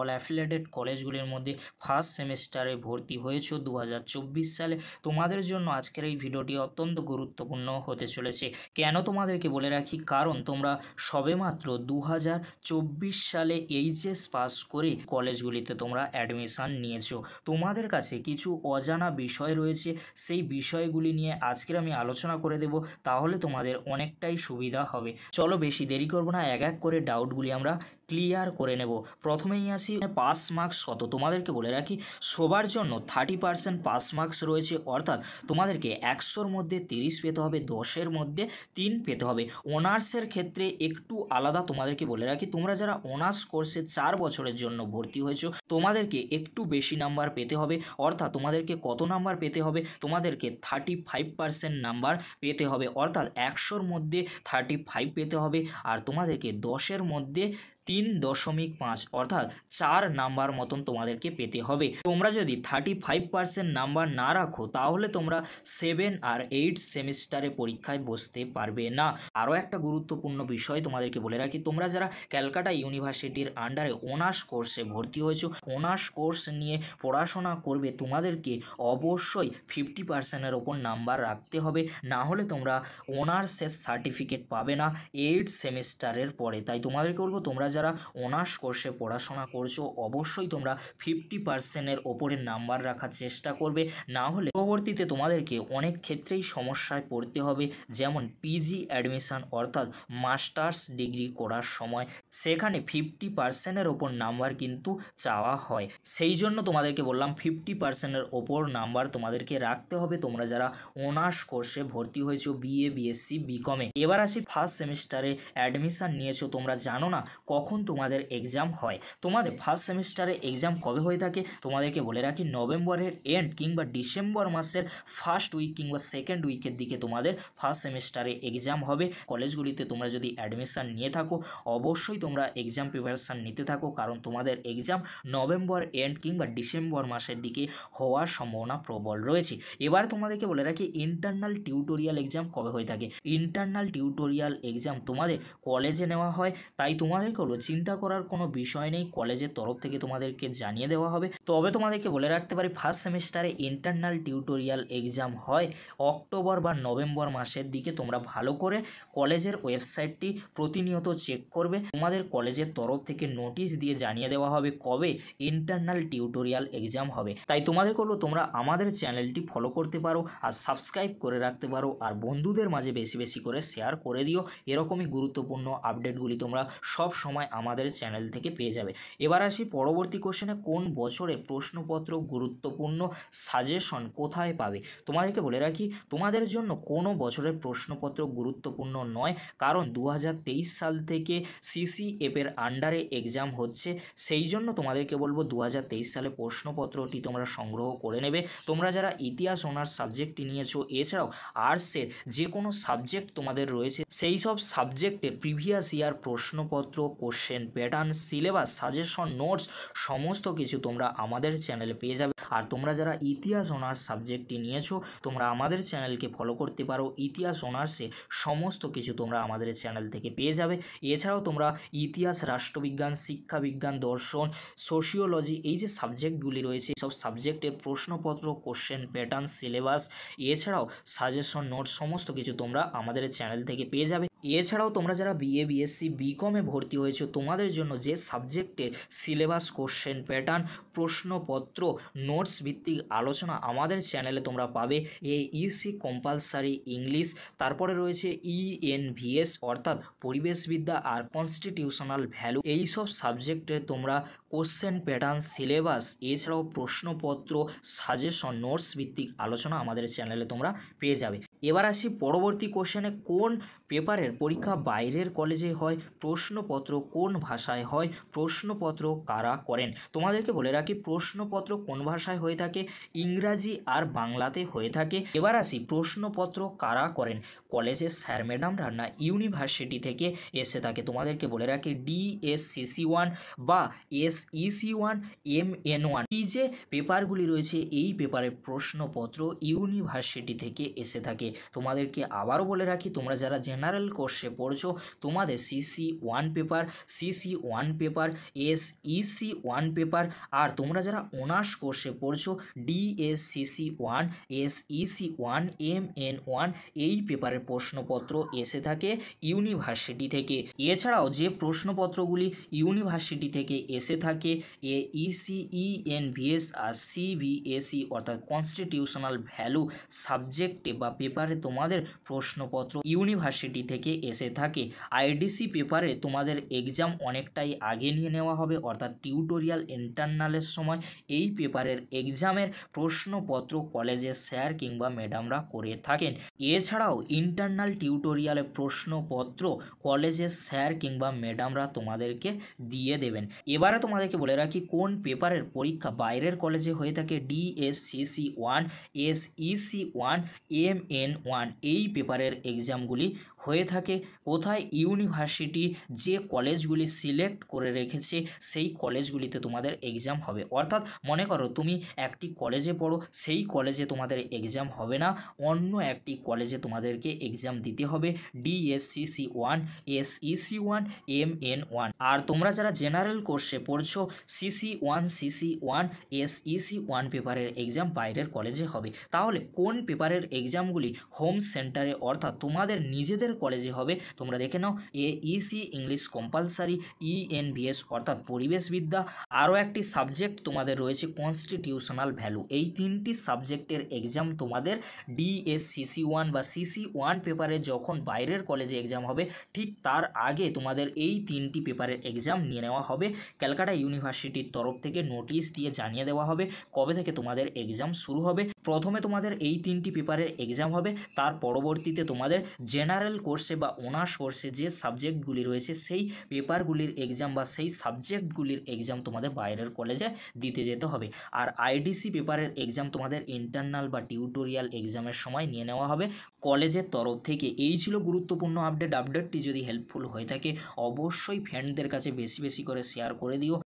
all affiliated কলেজগুলির মধ্যে first সেমিস্টারে ভর্তি হয়েছ দু সালে তোমাদের জন্য আজকের এই ভিডিওটি অত্যন্ত গুরুত্বপূর্ণ হতে চলেছে কেন তোমাদেরকে বলে রাখি কারণ তোমরা সবেমাত্র দু সালে এইচএস পাস করে কলেজগুলিতে তোমরা অ্যাডমিশান নিয়েছো তোমাদের কাছে কিছু অজানা বিষয় রয়েছে সেই বিষয়গুলি নিয়ে আজকের আমি আলোচনা করে দেব তাহলে তোমাদের অনেকটাই সুবিধা হবে চলো বেশি দেরি করবো না এক এক করে ডাউটগুলি আমরা ক্লিয়ার করে নেব প্রথমেই আসি এসএসসি পাস মার্কস কত তোমাদেরকে বলে রাখি সবার জন্য থার্টি পার্সেন্ট পাস মার্কস রয়েছে অর্থাৎ তোমাদেরকে একশোর মধ্যে তিরিশ পেতে হবে দশের মধ্যে তিন পেতে হবে অনার্সের ক্ষেত্রে একটু আলাদা তোমাদেরকে বলে রাখি তোমরা যারা অনার্স কোর্সে চার বছরের জন্য ভর্তি হয়েছো তোমাদেরকে একটু বেশি নাম্বার পেতে হবে অর্থাৎ তোমাদেরকে কত নাম্বার পেতে হবে তোমাদেরকে থার্টি ফাইভ পার্সেন্ট নাম্বার পেতে হবে অর্থাৎ একশোর মধ্যে থার্টি ফাইভ পেতে হবে আর তোমাদেরকে দশের মধ্যে তিন দশমিক পাঁচ অর্থাৎ চার নাম্বার মতন তোমাদেরকে পেতে হবে তোমরা যদি থার্টি ফাইভ পার্সেন্ট নাম্বার না রাখো তাহলে তোমরা সেভেন আর এইট সেমিস্টারে পরীক্ষায় বসতে পারবে না আরও একটা গুরুত্বপূর্ণ বিষয় তোমাদেরকে বলে রাখি তোমরা যারা ক্যালকাটা ইউনিভার্সিটির আন্ডারে অনার্স কোর্সে ভর্তি হয়েছো অনার্স কোর্স নিয়ে পড়াশোনা করবে তোমাদেরকে অবশ্যই ফিফটি পার্সেন্টের ওপর নাম্বার রাখতে হবে না হলে তোমরা অনার্সের সার্টিফিকেট পাবে না এইট সেমিস্টারের পরে তাই তোমাদেরকে বলবো তোমরা যারা অনার্স কোর্সে পড়াশোনা করছো অবশ্যই তোমরা ফিফটি পার্সেন্টের ওপরে নাম্বার রাখার চেষ্টা করবে না হলে পরবর্তীতে তোমাদেরকে অনেক ক্ষেত্রেই সমস্যায় পড়তে হবে যেমন পিজি অ্যাডমিশান অর্থাৎ মাস্টার্স ডিগ্রি করার সময় সেখানে ফিফটি পার্সেন্টের ওপর নাম্বার কিন্তু চাওয়া হয় সেই জন্য তোমাদেরকে বললাম ফিফটি পার্সেন্টের ওপর নাম্বার তোমাদেরকে রাখতে হবে তোমরা যারা অনার্স কোর্সে ভর্তি হয়েছো বিএ বিএসসি বিকমে এবার আসি ফার্স্ট সেমিস্টারে অ্যাডমিশান নিয়েছো তোমরা জানো না কখন কখন তোমাদের এক্সাম হয় তোমাদের ফার্স্ট সেমিস্টারে এক্সাম কবে হয়ে থাকে তোমাদেরকে বলে রাখি নভেম্বরের এন্ড কিংবা ডিসেম্বর মাসের ফার্স্ট উইক কিংবা সেকেন্ড উইকের দিকে তোমাদের ফার্স্ট সেমিস্টারে এক্সাম হবে কলেজগুলিতে তোমরা যদি অ্যাডমিশান নিয়ে থাকো অবশ্যই তোমরা এক্সাম প্রিপারেশান নিতে থাকো কারণ তোমাদের এক্সাম নভেম্বর এন্ড কিংবা ডিসেম্বর মাসের দিকে হওয়ার সম্ভাবনা প্রবল রয়েছে এবার তোমাদেরকে বলে রাখি ইন্টারনাল টিউটোরিয়াল এক্সাম কবে হয়ে থাকে ইন্টারনাল টিউটোরিয়াল এক্সাম তোমাদের কলেজে নেওয়া হয় তাই তোমাদেরকে বলবো চিন্তা করার কোনো বিষয় নেই কলেজের তরফ থেকে তোমাদেরকে জানিয়ে দেওয়া হবে তবে তোমাদেরকে বলে রাখতে পারি ফার্স্ট সেমিস্টারে ইন্টারনাল টিউটোরিয়াল এক্সাম হয় অক্টোবর বা নভেম্বর মাসের দিকে তোমরা ভালো করে কলেজের ওয়েবসাইটটি প্রতিনিয়ত চেক করবে তোমাদের কলেজের তরফ থেকে নোটিশ দিয়ে জানিয়ে দেওয়া হবে কবে ইন্টারনাল টিউটোরিয়াল এক্সাম হবে তাই তোমাদের করলো তোমরা আমাদের চ্যানেলটি ফলো করতে পারো আর সাবস্ক্রাইব করে রাখতে পারো আর বন্ধুদের মাঝে বেশি বেশি করে শেয়ার করে দিও এরকমই গুরুত্বপূর্ণ আপডেটগুলি তোমরা সব সময় আমাদের চ্যানেল থেকে পেয়ে যাবে এবার আসি পরবর্তী কোশ্চেনে কোন বছরে প্রশ্নপত্র গুরুত্বপূর্ণ সাজেশন কোথায় পাবে তোমাদেরকে বলে রাখি তোমাদের জন্য কোনো বছরের প্রশ্নপত্র গুরুত্বপূর্ণ নয় কারণ দু সাল থেকে সিসিএফের আন্ডারে এক্সাম হচ্ছে সেই জন্য তোমাদেরকে বলবো দু সালে প্রশ্নপত্রটি তোমরা সংগ্রহ করে নেবে তোমরা যারা ইতিহাস অনার্স সাবজেক্টটি নিয়েছো এছাড়াও আর্টসের যে কোনো সাবজেক্ট তোমাদের রয়েছে সেই সব সাবজেক্টে প্রিভিয়াস ইয়ার প্রশ্নপত্র question pattern syllabus suggestion notes সমস্ত কিছু তোমরা আমাদের চ্যানেলে পেয়ে যাবে আর তোমরা যারা ইতিহাস অনার্স সাবজেক্টটি নিয়েছো তোমরা আমাদের চ্যানেলকে ফলো করতে পারো ইতিহাস অনার্সে সমস্ত কিছু তোমরা আমাদের চ্যানেল থেকে পেয়ে যাবে এছাড়াও তোমরা ইতিহাস রাষ্ট্রবিজ্ঞান শিক্ষাবিজ্ঞান দর্শন সোশিওলজি এই যে সাবজেক্টগুলি রয়েছে সব সাবজেক্টের প্রশ্নপত্র কোশ্চেন প্যাটার্ন সিলেবাস এছাড়াও সাজেশন নোট সমস্ত কিছু তোমরা আমাদের চ্যানেল থেকে পেয়ে যাবে এছাড়াও তোমরা যারা বিএ বিএসসি বিকমে ভর্তি হয়েছে রয়েছে তোমাদের জন্য যে সাবজেক্টের সিলেবাস কোশ্চেন প্যাটার্ন প্রশ্নপত্র নোটস ভিত্তিক আলোচনা আমাদের চ্যানেলে তোমরা পাবে এ ইসি কম্পালসারি ইংলিশ তারপরে রয়েছে ইএনভিএস e অর্থাৎ পরিবেশবিদ্যা আর কনস্টিটিউশনাল ভ্যালু এই সব সাবজেক্টে তোমরা কোশ্চেন প্যাটার্ন সিলেবাস এছাড়াও প্রশ্নপত্র সাজেশন নোটস ভিত্তিক আলোচনা আমাদের চ্যানেলে তোমরা পেয়ে যাবে এবার আসি পরবর্তী কোশ্চেনে কোন পেপারের পরীক্ষা বাইরের কলেজে হয় প্রশ্নপত্র কোন ভাষায় হয় প্রশ্নপত্র কারা করেন তোমাদেরকে বলে রাখি প্রশ্নপত্র কোন ভাষায় হয়ে থাকে ইংরাজি আর বাংলাতে হয়ে থাকে এবার আসি প্রশ্নপত্র কারা করেন কলেজের স্যার ম্যাডামরা না ইউনিভার্সিটি থেকে এসে থাকে তোমাদেরকে বলে রাখি ডিএসসিসি ওয়ান বা S EC one M N one এই যে পেপারগুলি রয়েছে এই পেপারের প্রশ্নপত্র ইউনিভার্সিটি থেকে এসে থাকে তোমাদেরকে আবারও বলে রাখি তোমরা যারা জেন জেনারেল কোর্সে পড়ছো তোমাদের CC one paper CC one paper S EC one paper আর তোমরা যারা অনার্স কোর্সে পড়ছো DSCC one S EC one M N one এই পেপারের প্রশ্নপত্র এসে থাকে ইউনিভার্সিটি থেকে এছাড়াও যে প্রশ্নপত্রগুলি ইউনিভার্সিটি থেকে এসে থাকে এ ইসি ভি ভিএস আর সিবিএসই e অর্থাৎ কনস্টিটিউশনাল ভ্যালু সাবজেক্টে বা পেপারে তোমাদের প্রশ্নপত্র ইউনিভার্সিটি ইউনিভার্সিটি থেকে এসে থাকে আইডিসি পেপারে তোমাদের এক্সাম অনেকটাই আগে নিয়ে নেওয়া হবে অর্থাৎ টিউটোরিয়াল ইন্টারনালের সময় এই পেপারের এক্সামের প্রশ্নপত্র কলেজের স্যার কিংবা ম্যাডামরা করে থাকেন এছাড়াও ইন্টারনাল টিউটোরিয়ালের প্রশ্নপত্র কলেজের স্যার কিংবা ম্যাডামরা তোমাদেরকে দিয়ে দেবেন এবারে তোমাদেরকে বলে রাখি কোন পেপারের পরীক্ষা বাইরের কলেজে হয়ে থাকে DSCC one SEC one M N one এই পেপারের এক্সামগুলি হয়ে থাকে কোথায় ইউনিভার্সিটি যে কলেজগুলি সিলেক্ট করে রেখেছে সেই কলেজগুলিতে তোমাদের এক্সাম হবে অর্থাৎ মনে করো তুমি একটি কলেজে পড়ো সেই কলেজে তোমাদের এক্সাম হবে না অন্য একটি কলেজে তোমাদেরকে এক্সাম দিতে হবে DSCC one SEC one M N one আর তোমরা যারা জেনারেল কোর্সে পড়ছো CC one CC one SEC one পেপারের এক্সাম বাইরের কলেজে হবে তাহলে কোন পেপারের এক্সামগুলি হোম সেন্টারে অর্থাৎ তোমাদের নিজেদের কলেজে হবে তোমরা দেখে নাও A EC English compulsory ENVS অর্থাৎ পরিবেশবিদ্যা আরও একটি সাবজেক্ট তোমাদের রয়েছে কনস্টিটিউশনাল ভ্যালু এই তিনটি সাবজেক্টের এক্সাম তোমাদের ডিএসসিসি ওয়ান বা সিসি ওয়ান পেপারে যখন বাইরের কলেজে এক্সাম হবে ঠিক তার আগে তোমাদের এই তিনটি পেপারের এক্সাম নিয়ে নেওয়া হবে ক্যালকাটা ইউনিভার্সিটির তরফ থেকে নোটিশ দিয়ে জানিয়ে দেওয়া হবে কবে থেকে তোমাদের এক্সাম শুরু হবে প্রথমে তোমাদের এই তিনটি পেপারের এক্সাম হবে তার পরবর্তীতে তোমাদের জেনারেল কোর্সে বা অনার্স কোর্সে যে সাবজেক্টগুলি রয়েছে সেই পেপারগুলির এক্সাম বা সেই সাবজেক্টগুলির এক্সাম তোমাদের বাইরের কলেজে দিতে যেতে হবে আর আইডিসি পেপারের এক্সাম তোমাদের ইন্টারনাল বা টিউটোরিয়াল এক্সামের সময় নিয়ে নেওয়া হবে কলেজের তরফ থেকে এই ছিল গুরুত্বপূর্ণ আপডেট আপডেটটি যদি হেল্পফুল হয়ে থাকে অবশ্যই ফ্রেন্ডদের কাছে বেশি বেশি করে শেয়ার করে দিও